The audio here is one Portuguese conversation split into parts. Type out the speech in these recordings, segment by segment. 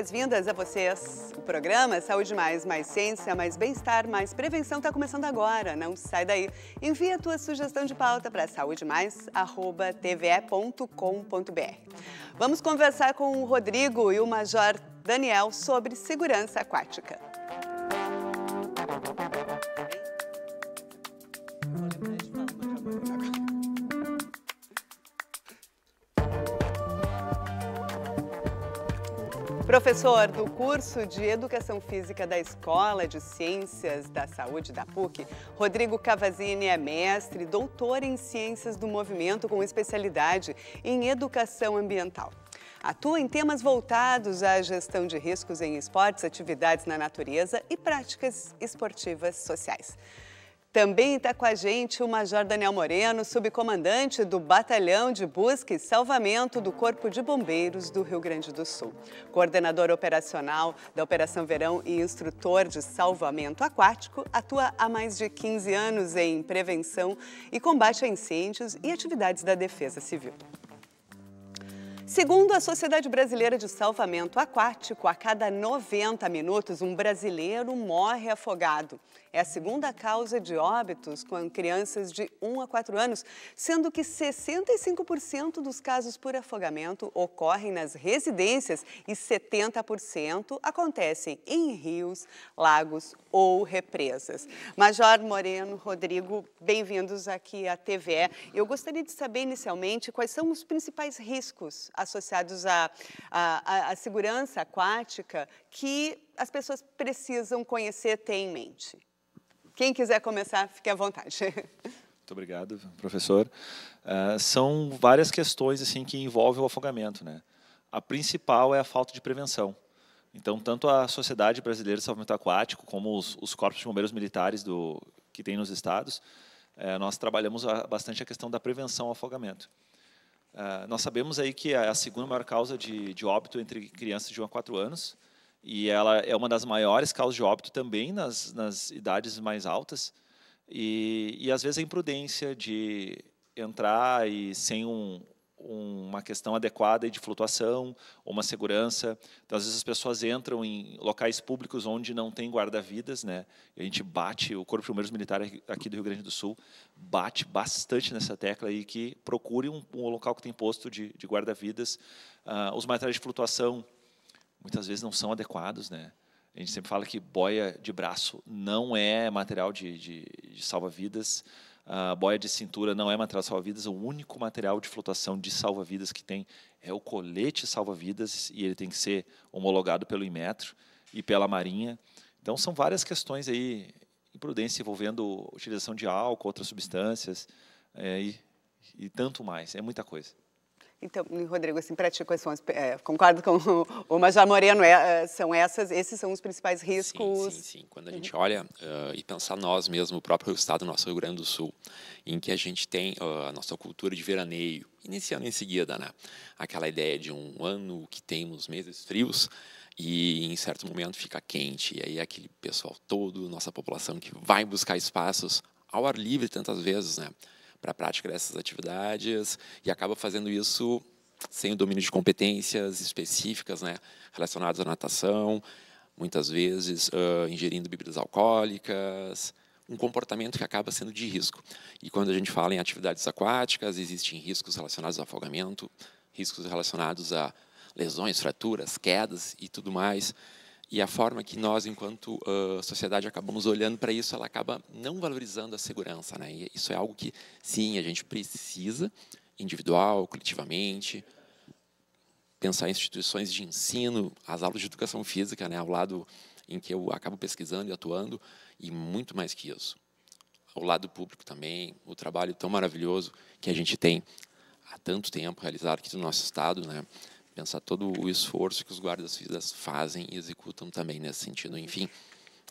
boas-vindas a vocês. O programa é Saúde Mais, mais ciência, mais bem-estar, mais prevenção está começando agora. Não sai daí. Envie a tua sugestão de pauta para saúdemais@tve.com.br. Vamos conversar com o Rodrigo e o Major Daniel sobre segurança aquática. Professor do curso de Educação Física da Escola de Ciências da Saúde da PUC, Rodrigo Cavazini é mestre, doutor em Ciências do Movimento com especialidade em Educação Ambiental. Atua em temas voltados à gestão de riscos em esportes, atividades na natureza e práticas esportivas sociais. Também está com a gente o Major Daniel Moreno, subcomandante do Batalhão de Busca e Salvamento do Corpo de Bombeiros do Rio Grande do Sul, coordenador operacional da Operação Verão e instrutor de salvamento aquático, atua há mais de 15 anos em prevenção e combate a incêndios e atividades da defesa civil. Segundo a Sociedade Brasileira de Salvamento Aquático, a cada 90 minutos um brasileiro morre afogado é a segunda causa de óbitos com crianças de 1 a 4 anos, sendo que 65% dos casos por afogamento ocorrem nas residências e 70% acontecem em rios, lagos ou represas. Major Moreno, Rodrigo, bem-vindos aqui à TVE. Eu gostaria de saber inicialmente quais são os principais riscos associados à, à, à segurança aquática que as pessoas precisam conhecer, ter em mente. Quem quiser começar, fique à vontade. Muito obrigado, professor. Uh, são várias questões assim que envolvem o afogamento, né? A principal é a falta de prevenção. Então, tanto a Sociedade Brasileira de Salvamento Aquático como os, os corpos de bombeiros militares do que tem nos estados, uh, nós trabalhamos bastante a questão da prevenção ao afogamento. Uh, nós sabemos aí que é a segunda maior causa de, de óbito entre crianças de 1 a 4 anos e ela é uma das maiores causas de óbito também nas, nas idades mais altas. E, e às vezes a imprudência de entrar e sem um, uma questão adequada de flutuação, uma segurança. Então, às vezes as pessoas entram em locais públicos onde não tem guarda-vidas, né? A gente bate, o Corpo de Bombeiros militares aqui do Rio Grande do Sul bate bastante nessa tecla e que procure um, um local que tem posto de, de guarda-vidas. Ah, os materiais de flutuação muitas vezes não são adequados, né? A gente sempre fala que boia de braço não é material de, de, de salva-vidas, a boia de cintura não é material de salva-vidas, o único material de flotação de salva-vidas que tem é o colete salva-vidas e ele tem que ser homologado pelo Inmetro e pela Marinha. Então são várias questões aí, imprudência envolvendo utilização de álcool, outras substâncias é, e, e tanto mais, é muita coisa. Então, Rodrigo, assim, para quais são as, é, concordo com o, Major Moreno, é, é, são essas, esses são os principais riscos? Sim, sim, sim. Quando a uhum. gente olha uh, e pensar nós mesmos, o próprio estado nosso Rio Grande do Sul, em que a gente tem uh, a nossa cultura de veraneio, iniciando em seguida, né? Aquela ideia de um ano que temos meses frios, e em certo momento fica quente, e aí aquele pessoal todo, nossa população que vai buscar espaços ao ar livre tantas vezes, né? para a prática dessas atividades e acaba fazendo isso sem o domínio de competências específicas né, relacionadas à natação, muitas vezes uh, ingerindo bebidas alcoólicas, um comportamento que acaba sendo de risco. E quando a gente fala em atividades aquáticas, existem riscos relacionados ao afogamento, riscos relacionados a lesões, fraturas, quedas e tudo mais. E a forma que nós, enquanto uh, sociedade, acabamos olhando para isso, ela acaba não valorizando a segurança. Né? E isso é algo que, sim, a gente precisa, individual, coletivamente, pensar em instituições de ensino, as aulas de educação física, né, ao lado em que eu acabo pesquisando e atuando, e muito mais que isso. Ao lado público também, o trabalho tão maravilhoso que a gente tem há tanto tempo realizado aqui no nosso estado, né, pensar todo o esforço que os guardas fazem e executam também nesse sentido. Enfim,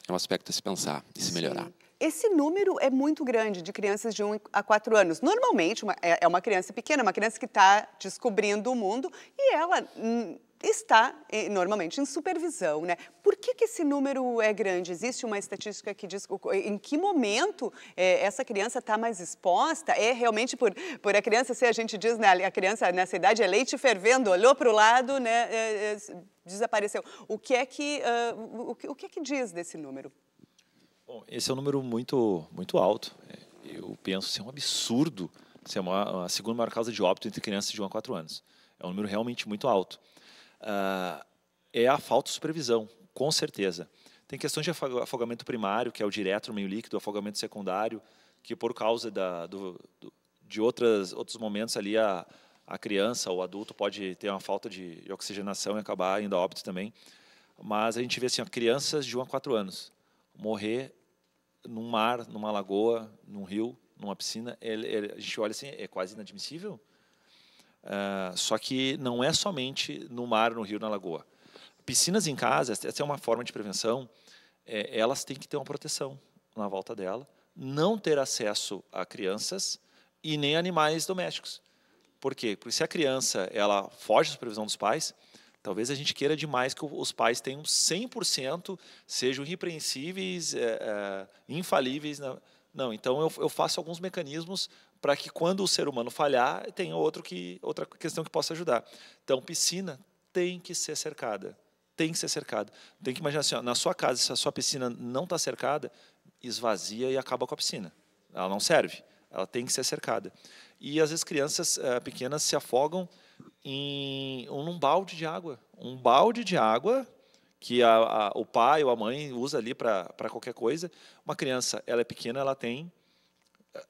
é um aspecto a se pensar e se melhorar. Sim. Esse número é muito grande de crianças de 1 a 4 anos. Normalmente uma, é, é uma criança pequena, uma criança que está descobrindo o mundo e ela hum, está eh, normalmente em supervisão, né? Por que, que esse número é grande? Existe uma estatística que diz em que momento é, essa criança está mais exposta? É realmente por, por a criança, se a gente diz, né, a criança nessa idade é leite fervendo, olhou para o lado, né, é, é, desapareceu. O que é que uh, o, que, o que é que diz desse número? Bom, esse é um número muito muito alto. É, eu penso ser um absurdo ser uma, a segunda maior causa de óbito entre crianças de 1 a 4 anos. É um número realmente muito alto. Ah, é a falta de supervisão, com certeza. Tem questões de afogamento primário, que é o direto no meio líquido, afogamento secundário, que por causa da, do, do, de outras, outros momentos ali a, a criança ou adulto pode ter uma falta de, de oxigenação e acabar indo a óbito também. Mas a gente vê assim, ó, crianças de 1 a 4 anos morrer num mar, numa lagoa, num rio, numa piscina, ele, é, ele, é, a gente olha assim, é quase inadmissível. Ah, só que não é somente no mar, no rio, na lagoa. Piscinas em casa, essa é uma forma de prevenção, é, elas têm que ter uma proteção na volta dela, não ter acesso a crianças e nem animais domésticos. Por quê? Porque se a criança ela foge da supervisão dos pais, talvez a gente queira demais que os pais tenham 100%, sejam irrepreensíveis, é, é, infalíveis. Na... Né? Não, então eu, eu faço alguns mecanismos para que quando o ser humano falhar, tenha outro que, outra questão que possa ajudar. Então, piscina tem que ser cercada. Tem que ser cercada. Tem que imaginar assim, ó, na sua casa, se a sua piscina não está cercada, esvazia e acaba com a piscina. Ela não serve. Ela tem que ser cercada. E às vezes crianças eh, pequenas se afogam em um balde de água. Um balde de água que a, a, o pai ou a mãe usa ali para qualquer coisa. Uma criança, ela é pequena, ela tem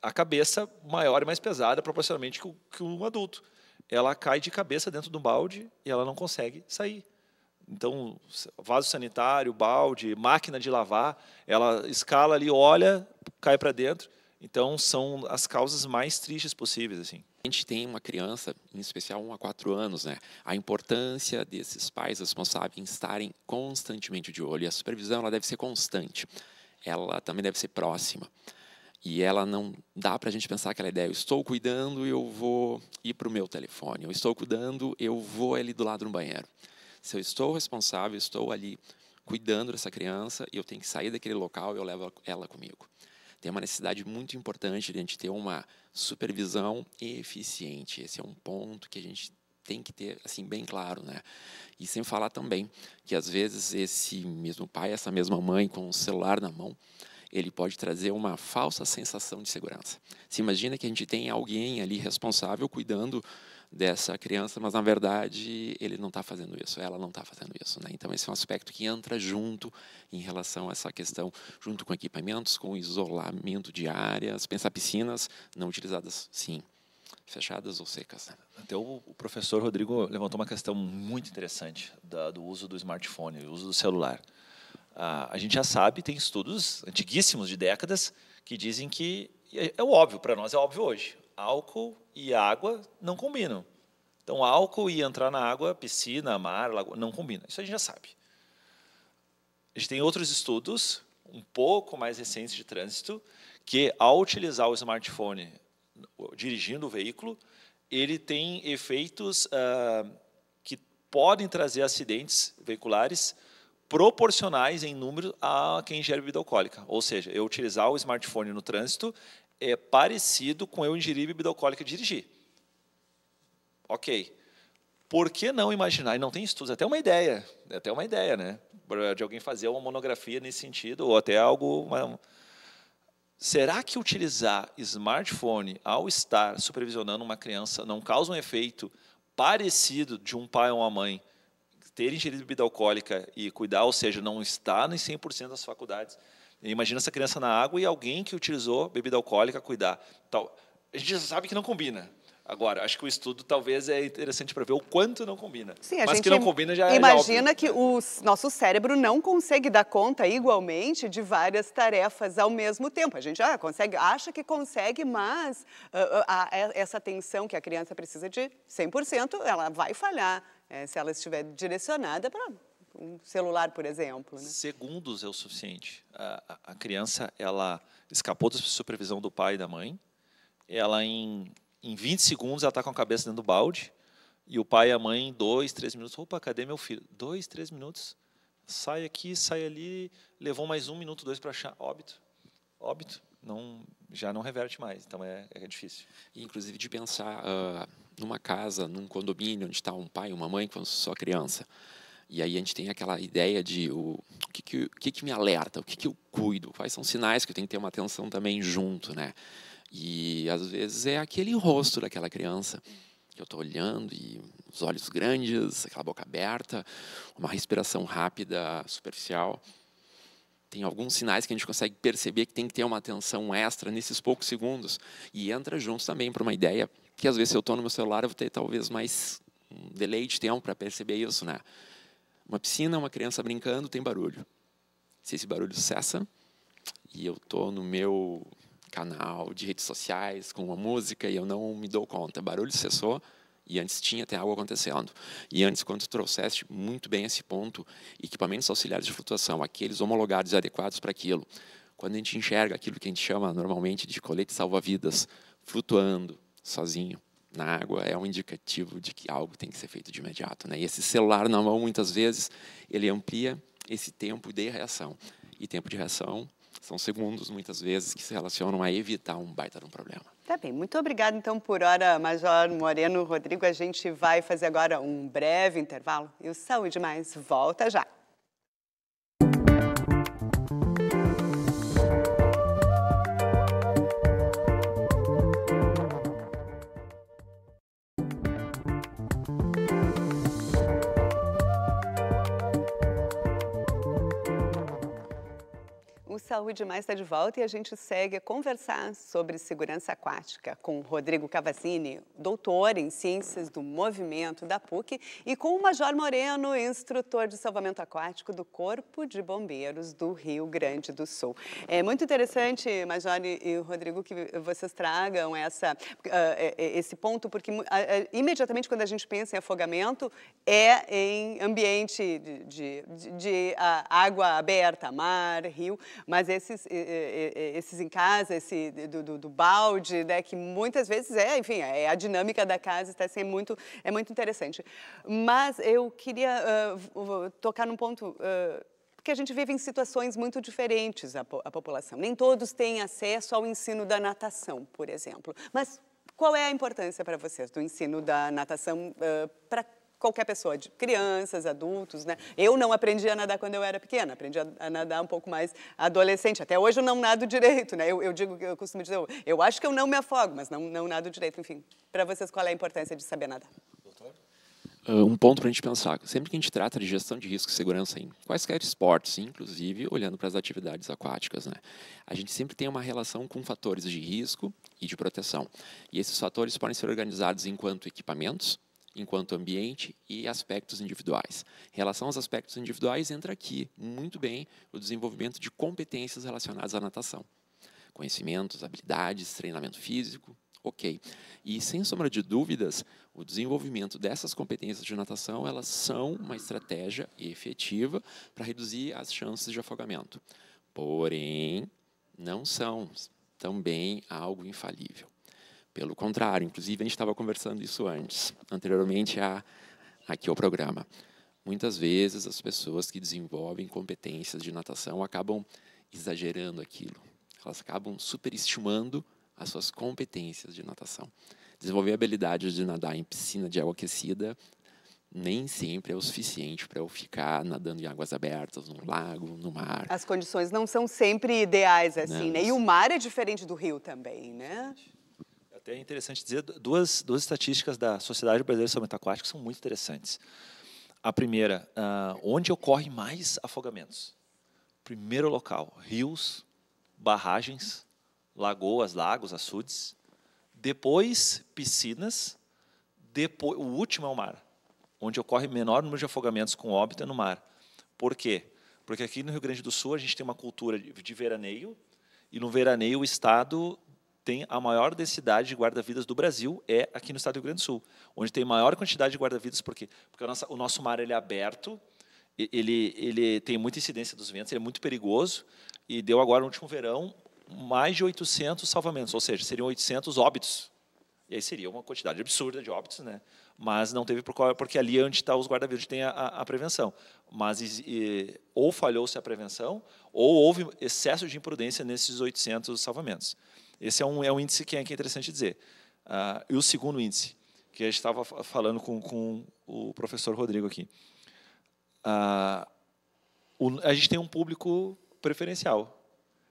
a cabeça maior e mais pesada proporcionalmente que, o, que um adulto. Ela cai de cabeça dentro do balde e ela não consegue sair. Então, vaso sanitário, balde, máquina de lavar, ela escala ali, olha, cai para dentro. Então, são as causas mais tristes possíveis, assim. A gente tem uma criança, em especial 1 a 4 anos, né? A importância desses pais responsáveis estarem constantemente de olho. E a supervisão ela deve ser constante. Ela também deve ser próxima. E ela não dá para a gente pensar aquela ideia, eu estou cuidando, eu vou ir para o meu telefone, eu estou cuidando, eu vou ali do lado no banheiro. Se eu estou responsável, estou ali cuidando dessa criança e eu tenho que sair daquele local, eu levo ela comigo. Tem uma necessidade muito importante de a gente ter uma supervisão eficiente. Esse é um ponto que a gente tem que ter assim bem claro, né? E sem falar também que às vezes esse mesmo pai, essa mesma mãe com o celular na mão, ele pode trazer uma falsa sensação de segurança. Se imagina que a gente tem alguém ali responsável cuidando dessa criança, mas na verdade ele não está fazendo isso, ela não está fazendo isso. Né? Então, esse é um aspecto que entra junto em relação a essa questão, junto com equipamentos, com isolamento de áreas, pensar piscinas não utilizadas, sim, fechadas ou secas. Né? Até o professor Rodrigo levantou uma questão muito interessante da, do uso do smartphone, do uso do celular. Ah, a, gente já sabe, tem estudos antiguíssimos de décadas que dizem que é, é óbvio, para nós é óbvio hoje. Álcool e água não combinam. Então, álcool e entrar na água, piscina, mar, lagoa, não combina. Isso a gente já sabe. A gente tem outros estudos, um pouco mais recentes de trânsito, que ao utilizar o smartphone dirigindo o veículo, ele tem efeitos ah, que podem trazer acidentes veiculares proporcionais em número a quem ingere bebida alcoólica. Ou seja, eu utilizar o smartphone no trânsito é parecido com eu ingerir bebida alcoólica e dirigir. Ok. Por que não imaginar? E não tem estudos, é até uma ideia, é até uma ideia, né? De alguém fazer uma monografia nesse sentido, ou até algo. Uma... Será que utilizar smartphone ao estar supervisionando uma criança não causa um efeito parecido de um pai ou uma mãe ter ingerido bebida alcoólica e cuidar, ou seja, não está nos 100% das faculdades. Imagina essa criança na água e alguém que utilizou bebida alcoólica cuidar. A gente já sabe que não combina. Agora, acho que o estudo talvez é interessante para ver o quanto não combina. Sim, a Mas gente que não combina já é Imagina já que né? o nosso cérebro não consegue dar conta igualmente de várias tarefas ao mesmo tempo. A gente já ah, consegue, acha que consegue, mas uh, uh, uh, essa atenção que a criança precisa de 100%, ela vai falhar é, se ela estiver direcionada para um celular, por exemplo. Né? Segundos é o suficiente. A, a, criança ela escapou da supervisão do pai e da mãe. Ela em, em 20 segundos ela está com a cabeça dentro do balde e o pai e a mãe em dois, três minutos. Opa, cadê meu filho? Dois, três minutos. Sai aqui, sai ali. Levou mais um minuto, dois para achar óbito, óbito. Não, já não reverte mais. Então é, é difícil. Inclusive de pensar. Uh numa casa, num condomínio onde está um pai e uma mãe quando sou criança. E aí a gente tem aquela ideia de o, o, que, que, o que, que me alerta, o que, que eu cuido, quais são os sinais que eu tenho que ter uma atenção também junto, né? E às vezes é aquele rosto daquela criança que eu estou olhando e os olhos grandes, aquela boca aberta, uma respiração rápida, superficial. Tem alguns sinais que a gente consegue perceber que tem que ter uma atenção extra nesses poucos segundos e entra junto também para uma ideia que às vezes se eu estou no meu celular, eu vou ter talvez mais um delay de tempo para perceber isso, né? Uma piscina, uma criança brincando, tem barulho. Se esse barulho cessa e eu estou no meu canal de redes sociais com uma música e eu não me dou conta, barulho cessou, e antes tinha até algo acontecendo. E antes, quando tu trouxeste muito bem esse ponto, equipamentos auxiliares de flutuação, aqueles homologados e adequados para aquilo. Quando a gente enxerga aquilo que a gente chama normalmente de colete salva-vidas flutuando, sozinho na água é um indicativo de que algo tem que ser feito de imediato. Né? E esse celular na mão, muitas vezes, ele amplia esse tempo de reação. E tempo de reação são segundos, muitas vezes, que se relacionam a evitar um baita de um problema. Tá bem, muito obrigada então por hora, Major Moreno Rodrigo. A gente vai fazer agora um breve intervalo e o Saúde Mais volta já. Saúde Mais está de volta e a gente segue a conversar sobre segurança aquática com Rodrigo Cavazzini, doutor em Ciências do Movimento da PUC, e com o Major Moreno, instrutor de salvamento aquático do Corpo de Bombeiros do Rio Grande do Sul. É muito interessante, Major e Rodrigo, que vocês tragam essa, ah, é, é, esse ponto, porque imediatamente quando a gente pensa em afogamento, é em ambiente de, de, de, de ah, água aberta, mar, rio, mas mas esses, esses em casa, esse do, do, do, balde, né, que muitas vezes é, enfim, é, é a dinâmica da casa, está assim, é muito, é muito interessante. Mas eu queria uh, tocar num ponto... Uh, porque a gente vive em situações muito diferentes a, po a população. Nem todos têm acesso ao ensino da natação, por exemplo. Mas qual é a importância para vocês do ensino da natação uh, para qualquer pessoa, de crianças, adultos, né? Eu não aprendi a nadar quando eu era pequena, aprendi a, nadar um pouco mais adolescente. Até hoje eu não nado direito, né? Eu, eu digo, eu costumo dizer, eu, eu, acho que eu não me afogo, mas não, não nado direito. Enfim, para vocês, qual é a importância de saber nadar? Ah, um ponto para a gente pensar. Sempre que a gente trata de gestão de risco e segurança em quaisquer esportes, inclusive olhando para as atividades aquáticas, né? a gente sempre tem uma relação com fatores de risco e de proteção. E esses fatores podem ser organizados enquanto equipamentos, enquanto ambiente e aspectos individuais. Em relação aos aspectos individuais, entra aqui muito bem o desenvolvimento de competências relacionadas à natação. Conhecimentos, habilidades, treinamento físico, ok. E sem sombra de dúvidas, o desenvolvimento dessas competências de natação, elas são uma estratégia efetiva para reduzir as chances de afogamento. Porém, não são também algo infalível. Pelo contrário, inclusive a gente estava conversando isso antes, anteriormente a, aqui ao programa. Muitas vezes as pessoas que desenvolvem competências de natação acabam exagerando aquilo. Elas acabam superestimando as suas competências de natação. Desenvolver habilidades de nadar em piscina de água aquecida nem sempre é o suficiente para eu ficar nadando em águas abertas, num lago, no mar. As condições não são sempre ideais assim, não, né? E o mar é diferente do rio também, né? Gente é interessante dizer, duas, duas estatísticas da Sociedade Brasileira de Salvamento Aquático são muito interessantes. A primeira, uh, onde ocorre mais afogamentos? Primeiro local, rios, barragens, lagoas, lagos, açudes. Depois, piscinas. Depois, o último é o mar, onde ocorre menor número de afogamentos com óbito é no mar. Por quê? Porque aqui no Rio Grande do Sul a gente tem uma cultura de veraneio, e no veraneio o Estado tem a maior densidade de guarda-vidas do Brasil é aqui no estado do Rio Grande do Sul, onde tem maior quantidade de guarda-vidas, por quê? Porque o nosso mar ele é aberto, ele, ele tem muita incidência dos ventos, ele é muito perigoso, e deu agora no último verão mais de 800 salvamentos, ou seja, seriam 800 óbitos. E aí seria uma quantidade absurda de óbitos, né? mas não teve porque ali é onde está os guarda-vidas, tem a, a, prevenção. Mas e, ou falhou-se a prevenção, ou houve excesso de imprudência nesses 800 salvamentos. Esse é um, é um índice que é, que é interessante dizer. Ah, e o segundo índice, que a gente estava falando com, com o professor Rodrigo aqui. Ah, o, a gente tem um público preferencial.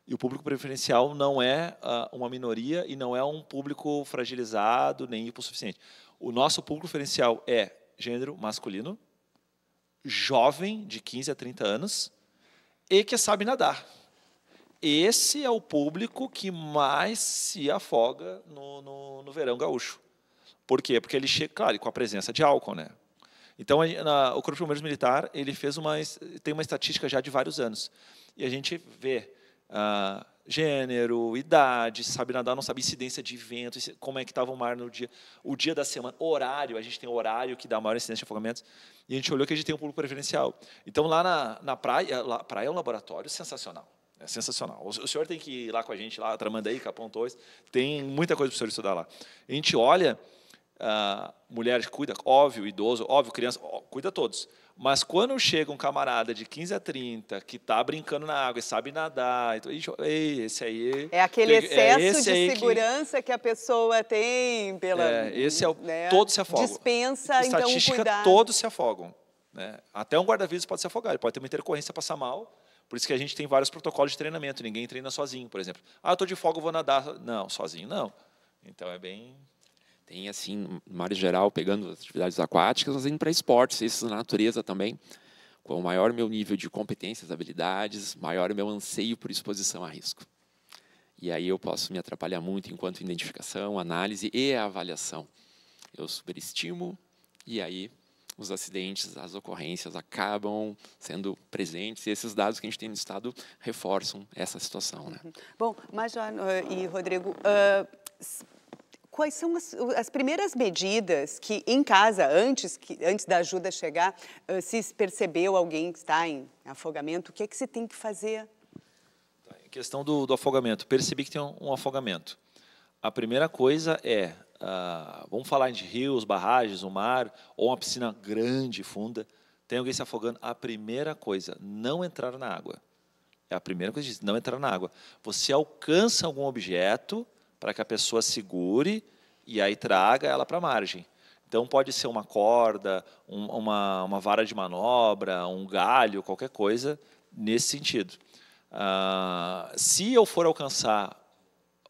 E o público preferencial não é ah, uma minoria e não é um público fragilizado nem hipossuficiente. O nosso público preferencial é gênero masculino, jovem, de 15 a 30 anos, e que sabe nadar esse é o público que mais se afoga no, no, no verão gaúcho. Por quê? Porque ele chega, claro, com a presença de álcool, né? Então, na, o Corpo de Bombeiros Militar ele fez uma, tem uma estatística já de vários anos. E a gente vê ah, gênero, idade, sabe nadar, não sabe incidência de vento, como é que estava o mar no dia, o dia da semana, horário, a gente tem horário que dá maior incidência de afogamentos, e a gente olhou que a gente tem um público preferencial. Então, lá na, na praia, lá, praia é um laboratório sensacional. É sensacional. O senhor tem que ir lá com a gente, lá, Tramandaí, Capão Torres, tem muita coisa para o senhor estudar lá. A gente olha, ah, mulheres cuida, óbvio, idoso, óbvio, criança, ó, cuida todos. Mas quando chega um camarada de 15 a 30 que está brincando na água e sabe nadar, então, ei, esse aí. É aquele tem, é excesso é esse de segurança que, que, a pessoa tem pela. É, esse é o. Né, todos se afogam. Dispensa, então, Estatística, então, cuidado. todos se afogam. Né? Até um guarda-vidas pode se afogar, ele pode ter uma intercorrência, passar mal por isso que a gente tem vários protocolos de treinamento. Ninguém treina sozinho, por exemplo. Ah, eu estou de folga, vou nadar. Não, sozinho não. Então é bem. Tem, assim, no geral, pegando atividades aquáticas, mas indo para esportes, isso na natureza também. Quanto maior meu nível de competências, habilidades, maior meu anseio por exposição a risco. E aí eu posso me atrapalhar muito enquanto identificação, análise e avaliação. Eu superestimo e aí os acidentes, as ocorrências acabam sendo presentes e esses dados que a gente tem no Estado reforçam essa situação. Né? Uhum. Bom, Major eh, e Rodrigo, uh quais são as, as, primeiras medidas que em casa, antes, que, antes da ajuda chegar, eh, se percebeu alguém que está em afogamento, o que é que se tem que fazer? Tá, em questão do, do afogamento, percebi que tem um, um afogamento. A primeira coisa é ah, vamos falar de rios, barragens, o mar, ou uma piscina grande, funda, tem alguém se afogando, a primeira coisa, não entrar na água. É a primeira coisa que diz, não entrar na água. Você alcança algum objeto para que a pessoa segure e aí traga ela para a margem. Então pode ser uma corda, um, uma, uma vara de manobra, um galho, qualquer coisa nesse sentido. Ah, se eu for alcançar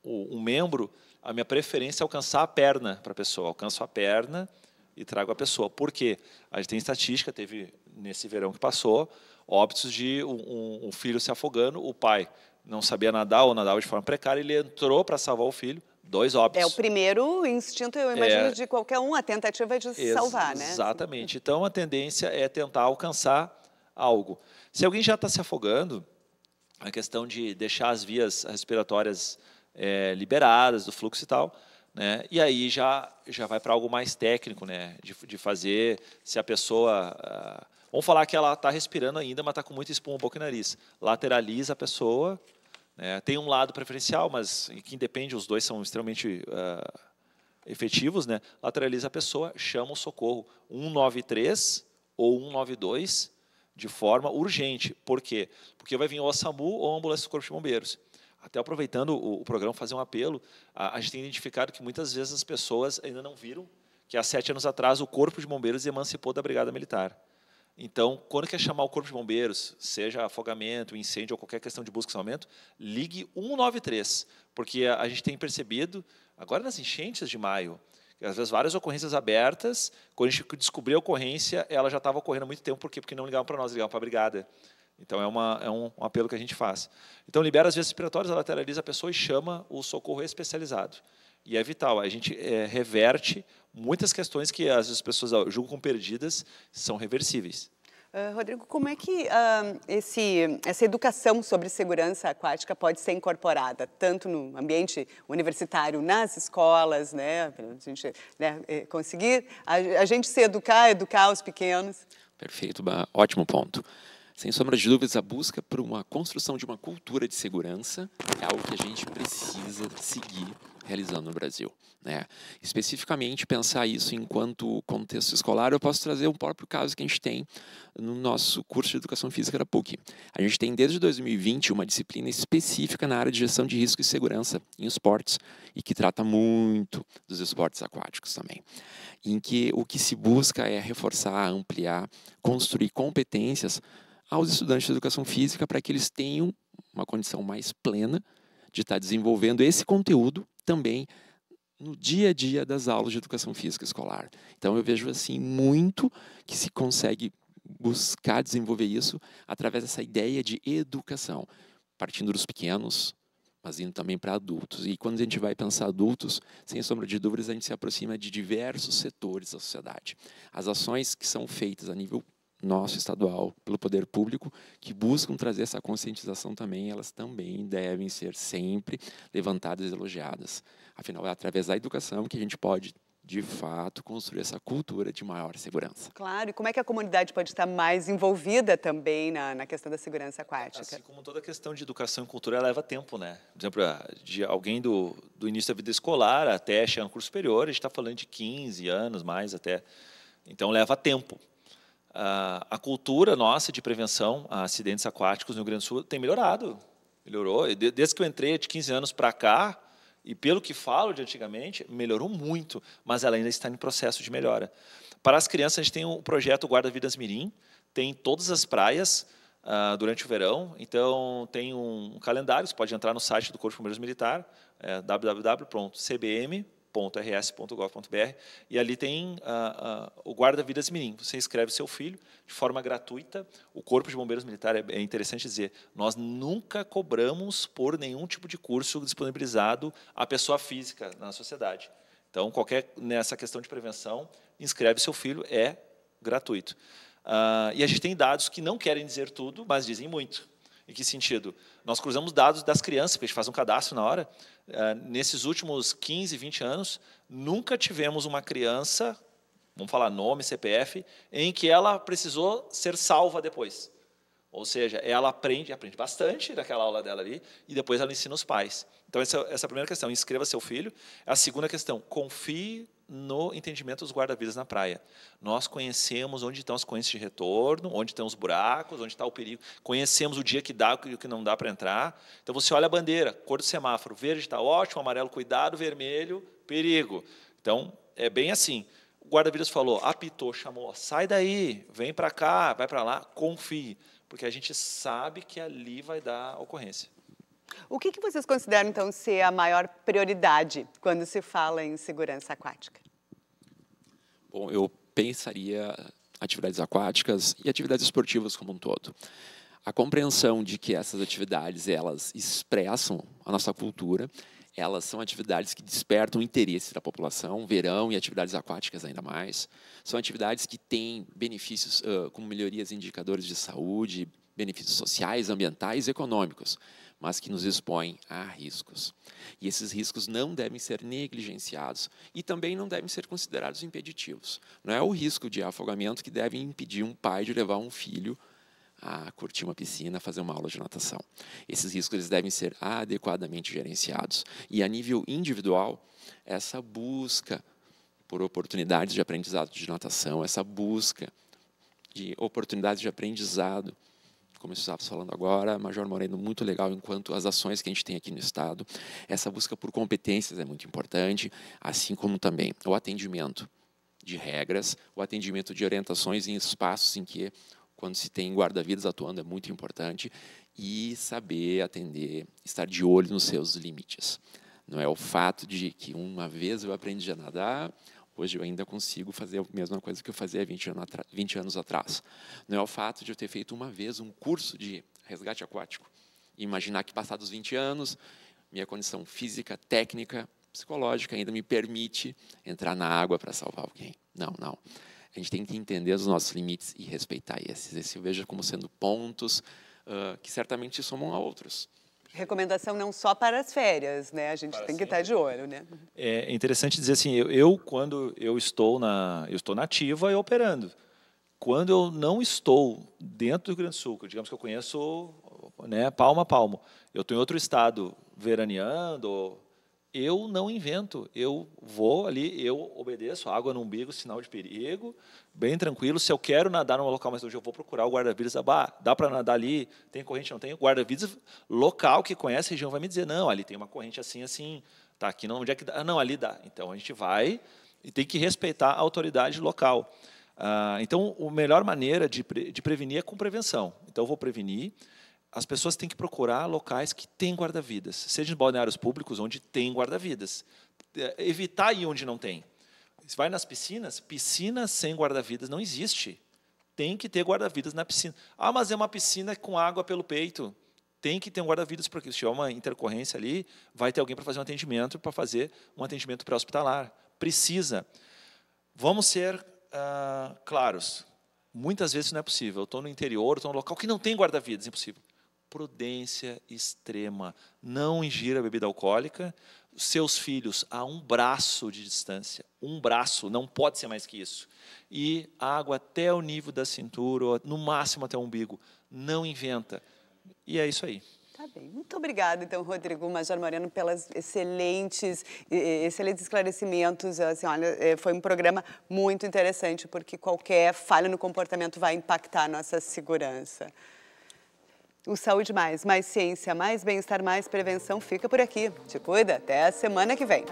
o, um membro, a minha preferência é alcançar a perna para a pessoa. Alcanço a perna e trago a pessoa. Por quê? A gente tem estatística, teve nesse verão que passou, óbitos de um, um filho se afogando, o pai não sabia nadar ou nadava de forma precária, ele entrou para salvar o filho, dois óbitos. É o primeiro instinto, eu imagino, é, de qualquer um, a tentativa é de se salvar, né? Exatamente. Então, a tendência é tentar alcançar algo. Se alguém já está se afogando, a questão de deixar as vias respiratórias é, liberadas do fluxo e tal. Né? E aí já, já vai para algo mais técnico, né? de, de fazer se a pessoa. Ah, vamos falar que ela está respirando ainda, mas está com muita espuma, um pouco no nariz. Lateraliza a pessoa. Né? Tem um lado preferencial, mas que independe, os dois são extremamente ah, efetivos. Né? Lateraliza a pessoa, chama o socorro 193 ou 192 de forma urgente. Por quê? Porque vai vir o SAMU ou a ambulância do Corpo de Bombeiros. Até aproveitando o, o programa, fazer um apelo. A, a gente tem identificado que muitas vezes as pessoas ainda não viram que há sete anos atrás o Corpo de Bombeiros emancipou da Brigada Militar. Então, quando quer chamar o Corpo de Bombeiros, seja afogamento, incêndio ou qualquer questão de busca e salvamento, ligue 193, porque a, a gente tem percebido, agora nas enchentes de maio, às vezes várias ocorrências abertas, quando a gente descobriu a ocorrência, ela já estava ocorrendo há muito tempo, por quê? Porque não ligavam para nós, ligavam para a brigada. Então, é, uma, é um, um, apelo que a gente faz. Então, libera as vias respiratórias, lateraliza a pessoa e chama o socorro especializado. E é vital. A gente é, reverte muitas questões que às vezes, as pessoas ah, julgam perdidas, são reversíveis. Uh, Rodrigo, como é que uh, esse, essa educação sobre segurança aquática pode ser incorporada, tanto no ambiente universitário, nas escolas, né, a gente né, eh, conseguir a, a gente se educar, educar os pequenos? Perfeito, ótimo ponto. Sem sombra de dúvidas, a busca por uma construção de uma cultura de segurança é algo que a gente precisa seguir realizando no Brasil. Né? Especificamente, pensar isso enquanto contexto escolar, eu posso trazer um próprio caso que a gente tem no nosso curso de Educação Física da PUC. A gente tem, desde 2020, uma disciplina específica na área de gestão de risco e segurança em esportes, e que trata muito dos esportes aquáticos também, em que o que se busca é reforçar, ampliar, construir competências aos estudantes de educação física para que eles tenham uma condição mais plena de estar desenvolvendo esse conteúdo também no dia a dia das aulas de educação física escolar. Então eu vejo assim muito que se consegue buscar desenvolver isso através dessa ideia de educação, partindo dos pequenos, mas indo também para adultos. E quando a gente vai pensar adultos, sem sombra de dúvidas, a gente se aproxima de diversos setores da sociedade. As ações que são feitas a nível nosso estadual, pelo poder público, que buscam trazer essa conscientização também, elas também devem ser sempre levantadas e elogiadas. Afinal, é através da educação que a gente pode de fato, construir essa cultura de maior segurança. Claro, e como é que a comunidade pode estar mais envolvida também na, na questão da segurança aquática? Assim como toda questão de educação e cultura leva tempo, né? Por exemplo, de alguém do, do início da vida escolar até chegar no curso superior, a gente está falando de 15 anos, mais até. Então, leva tempo. Ah, a cultura nossa de prevenção a acidentes aquáticos no Rio Grande do Sul tem melhorado. Melhorou. Desde que eu entrei, de 15 anos para cá, e pelo que falo de antigamente, melhorou muito, mas ela ainda está em processo de melhora. Para as crianças, a gente tem um projeto Guarda-Vidas Mirim, tem todas as praias uh, durante o verão, então tem um calendário, você pode entrar no site do Corpo de Bombeiros Militar, é, www.cbm.com rs.gov.br e ali tem ah, ah, o guarda-vidas mirim. Você inscreve seu filho de forma gratuita. O Corpo de Bombeiros Militar é, é interessante dizer, nós nunca cobramos por nenhum tipo de curso disponibilizado à pessoa física na sociedade. Então, qualquer nessa questão de prevenção, inscreve seu filho é gratuito. Uh, e a gente tem dados que não querem dizer tudo, mas dizem muito. Em que sentido? Nós cruzamos dados das crianças, porque a gente faz um cadastro na hora. Eh, nesses últimos 15, 20 anos, nunca tivemos uma criança, vamos falar nome, CPF, em que ela precisou ser salva depois. Ou seja, ela aprende, aprende bastante daquela aula dela ali, e depois ela ensina os pais. Então, essa, essa é a primeira questão, inscreva seu filho. A segunda questão, confie no entendimento dos guarda-vidas na praia. Nós conhecemos onde estão as correntes de retorno, onde estão os buracos, onde está o perigo. Conhecemos o dia que dá e o que não dá para entrar. Então você olha a bandeira, cor do semáforo, verde está ótimo, amarelo cuidado, vermelho perigo. Então é bem assim. O guarda-vidas falou, apitou, chamou, sai daí, vem para cá, vai para lá, confie, porque a gente sabe que ali vai dar ocorrência. O que, que vocês consideram, então, ser a maior prioridade quando se fala em segurança aquática? Bom, eu pensaria atividades aquáticas e atividades esportivas como um todo. A compreensão de que essas atividades elas expressam a nossa cultura, elas são atividades que despertam interesse da população, verão e atividades aquáticas ainda mais. São atividades que têm benefícios uh, como melhorias em indicadores de saúde, benefícios sociais, ambientais e econômicos mas que nos expõem a riscos. E esses riscos não devem ser negligenciados e também não devem ser considerados impeditivos. Não é o risco de afogamento que deve impedir um pai de levar um filho a curtir uma piscina, fazer uma aula de natação. Esses riscos eles devem ser adequadamente gerenciados. E a nível individual, essa busca por oportunidades de aprendizado de natação, essa busca de oportunidades de aprendizado como eu estava falando agora, Major Moreno, muito legal enquanto as ações que a gente tem aqui no Estado. Essa busca por competências é muito importante, assim como também o atendimento de regras, o atendimento de orientações em espaços em que, quando se tem guarda-vidas atuando, é muito importante, e saber atender, estar de olho nos seus limites. Não é o fato de que uma vez eu aprendi a nadar, Hoje eu ainda consigo fazer a mesma coisa que eu fazia 20, anos atrás, 20 anos atrás. Não é o fato de eu ter feito uma vez um curso de resgate aquático. Imaginar que passados 20 anos, minha condição física, técnica, psicológica ainda me permite entrar na água para salvar alguém. Não, não. A gente tem que entender os nossos limites e respeitar esses. Esse eu vejo como sendo pontos uh, que certamente somam a outros recomendação não só para as férias, né? A gente para tem que estar de olho, né? É interessante dizer assim, eu, eu quando eu estou na, eu estou nativa e operando. Quando eu não estou dentro do Rio Grande do Sul, digamos que eu conheço, né, palmo a palmo, eu estou em outro estado veraneando, ou eu não invento, eu vou ali, eu obedeço, água no umbigo, sinal de perigo, bem tranquilo. Se eu quero nadar num local mais longe, eu vou procurar o guarda-vidas, ah, dá para nadar ali, tem corrente, não tem? O guarda-vidas local que conhece a região vai me dizer, não, ali tem uma corrente assim, assim, tá aqui, não, onde é que dá? Ah, não, ali dá. Então, a gente vai e tem que respeitar a autoridade local. Ah, então, a melhor maneira de, pre de prevenir é com prevenção. Então, eu vou prevenir, as pessoas têm que procurar locais que têm guarda-vidas, seja em balneários públicos, onde tem guarda-vidas. É, evitar ir onde não tem. Você vai nas piscinas, piscina sem guarda-vidas não existe. Tem que ter guarda-vidas na piscina. Ah, mas é uma piscina com água pelo peito. Tem que ter um guarda-vidas, porque se tiver uma intercorrência ali, vai ter alguém para fazer um atendimento, para fazer um atendimento pré-hospitalar. Precisa. Vamos ser ah, claros. Muitas vezes não é possível. Eu estou no interior, estou no local que não tem guarda-vidas, impossível prudência extrema. Não ingira bebida alcoólica. Seus filhos a um braço de distância. Um braço, não pode ser mais que isso. E água até o nível da cintura, no máximo até o umbigo. Não inventa. E é isso aí. Tá bem. Muito obrigada, então, Rodrigo Major Mariano, pelas excelentes, excelentes esclarecimentos. Assim, olha, é, foi um programa muito interessante, porque qualquer falha no comportamento vai impactar a nossa segurança. O Saúde Mais, mais ciência, mais bem-estar, mais prevenção fica por aqui. Te cuida, até a semana que vem.